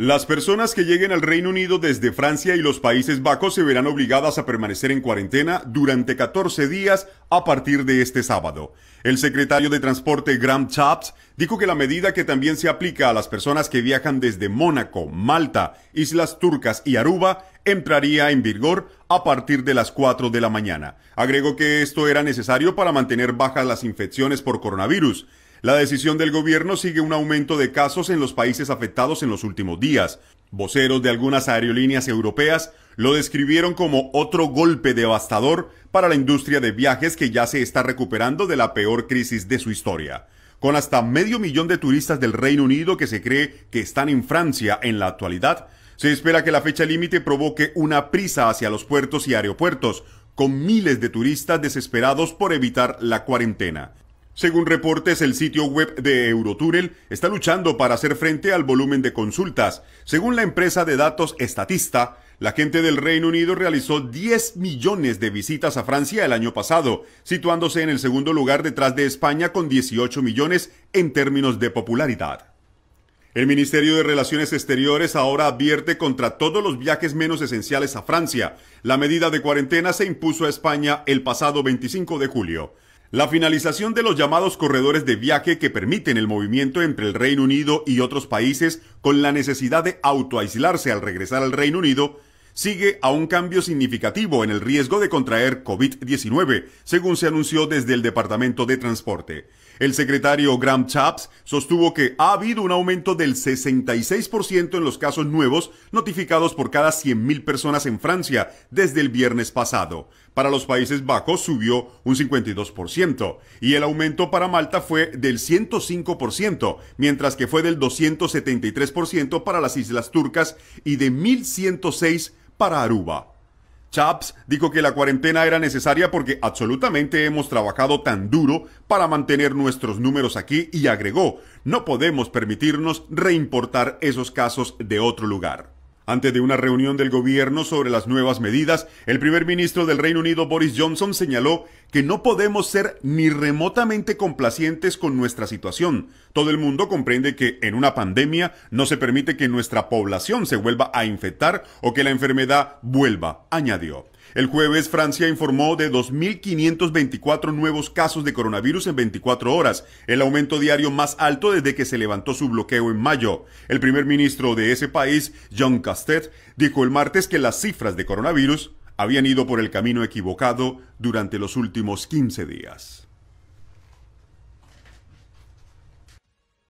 Las personas que lleguen al Reino Unido desde Francia y los Países Bajos se verán obligadas a permanecer en cuarentena durante 14 días a partir de este sábado. El secretario de Transporte Graham Chaps dijo que la medida que también se aplica a las personas que viajan desde Mónaco, Malta, Islas Turcas y Aruba entraría en vigor a partir de las 4 de la mañana. Agregó que esto era necesario para mantener bajas las infecciones por coronavirus. La decisión del gobierno sigue un aumento de casos en los países afectados en los últimos días. Voceros de algunas aerolíneas europeas lo describieron como otro golpe devastador para la industria de viajes que ya se está recuperando de la peor crisis de su historia. Con hasta medio millón de turistas del Reino Unido que se cree que están en Francia en la actualidad, se espera que la fecha límite provoque una prisa hacia los puertos y aeropuertos, con miles de turistas desesperados por evitar la cuarentena. Según reportes, el sitio web de Eurotúnel está luchando para hacer frente al volumen de consultas. Según la empresa de datos Estatista, la gente del Reino Unido realizó 10 millones de visitas a Francia el año pasado, situándose en el segundo lugar detrás de España con 18 millones en términos de popularidad. El Ministerio de Relaciones Exteriores ahora advierte contra todos los viajes menos esenciales a Francia. La medida de cuarentena se impuso a España el pasado 25 de julio. La finalización de los llamados corredores de viaje que permiten el movimiento entre el Reino Unido y otros países con la necesidad de autoaislarse al regresar al Reino Unido sigue a un cambio significativo en el riesgo de contraer COVID-19, según se anunció desde el Departamento de Transporte. El secretario Graham Chaps sostuvo que ha habido un aumento del 66% en los casos nuevos notificados por cada 100.000 personas en Francia desde el viernes pasado para los Países Bajos subió un 52% y el aumento para Malta fue del 105%, mientras que fue del 273% para las Islas Turcas y de 1.106% para Aruba. Chaps dijo que la cuarentena era necesaria porque absolutamente hemos trabajado tan duro para mantener nuestros números aquí y agregó, no podemos permitirnos reimportar esos casos de otro lugar. Antes de una reunión del gobierno sobre las nuevas medidas, el primer ministro del Reino Unido Boris Johnson señaló que no podemos ser ni remotamente complacientes con nuestra situación. Todo el mundo comprende que en una pandemia no se permite que nuestra población se vuelva a infectar o que la enfermedad vuelva, añadió. El jueves, Francia informó de 2.524 nuevos casos de coronavirus en 24 horas, el aumento diario más alto desde que se levantó su bloqueo en mayo. El primer ministro de ese país, Jean Castet, dijo el martes que las cifras de coronavirus habían ido por el camino equivocado durante los últimos 15 días.